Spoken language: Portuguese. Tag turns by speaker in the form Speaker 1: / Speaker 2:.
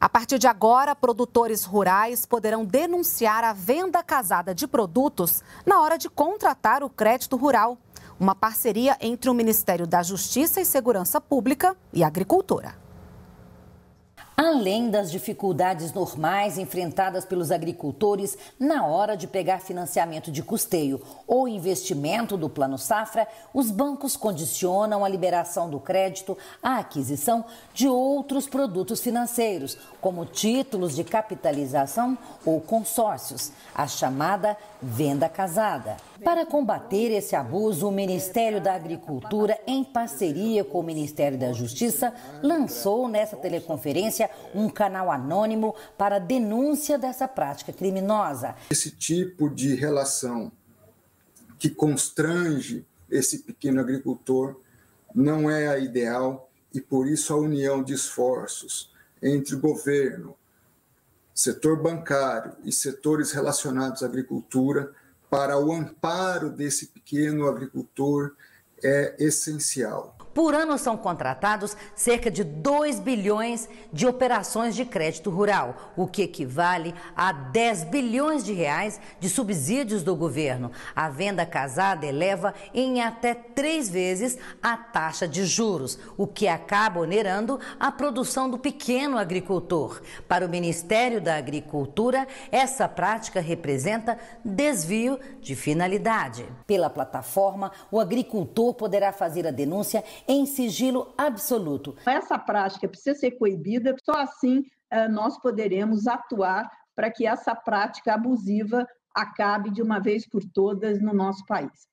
Speaker 1: A partir de agora, produtores rurais poderão denunciar a venda casada de produtos na hora de contratar o crédito rural. Uma parceria entre o Ministério da Justiça e Segurança Pública e a Agricultura.
Speaker 2: Além das dificuldades normais enfrentadas pelos agricultores na hora de pegar financiamento de custeio ou investimento do Plano Safra, os bancos condicionam a liberação do crédito à aquisição de outros produtos financeiros, como títulos de capitalização ou consórcios, a chamada venda casada. Para combater esse abuso, o Ministério da Agricultura, em parceria com o Ministério da Justiça, lançou nessa teleconferência um canal anônimo para denúncia dessa prática criminosa.
Speaker 3: Esse tipo de relação que constrange esse pequeno agricultor não é a ideal e por isso a união de esforços entre governo, setor bancário e setores relacionados à agricultura para o amparo desse pequeno agricultor é essencial.
Speaker 2: Por ano são contratados cerca de 2 bilhões de operações de crédito rural, o que equivale a 10 bilhões de reais de subsídios do governo. A venda casada eleva em até três vezes a taxa de juros, o que acaba onerando a produção do pequeno agricultor. Para o Ministério da Agricultura, essa prática representa desvio de finalidade. Pela plataforma, o agricultor ou poderá fazer a denúncia em sigilo absoluto. Essa prática precisa ser coibida, só assim eh, nós poderemos atuar para que essa prática abusiva acabe de uma vez por todas no nosso país.